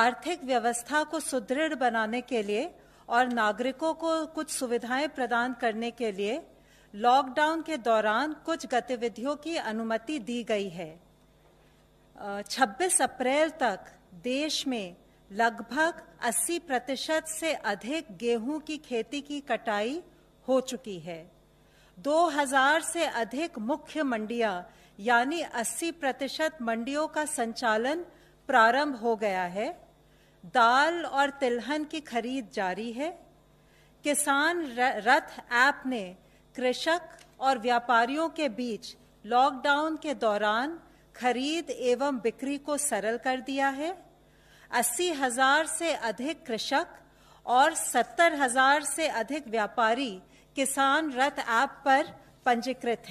आर्थिक व्यवस्था को सुदृढ़ बनाने के लिए और नागरिकों को कुछ सुविधाएं प्रदान करने के लिए लॉकडाउन के दौरान कुछ गतिविधियों की अनुमति दी गई है 26 अप्रैल तक देश में लगभग 80 प्रतिशत से अधिक गेहूं की खेती की कटाई हो चुकी है 2000 से अधिक मुख्य मंडियां यानी 80 प्रतिशत मंडियों का संचालन प्रारंभ हो गया है दाल और तिलहन की खरीद जारी है किसान रथ ऐप ने कृषक और व्यापारियों के बीच लॉकडाउन के दौरान खरीद एवं बिक्री को सरल कर दिया है अस्सी हजार से अधिक कृषक और सत्तर हजार से अधिक व्यापारी किसान रथ ऐप पर पंजीकृत हैं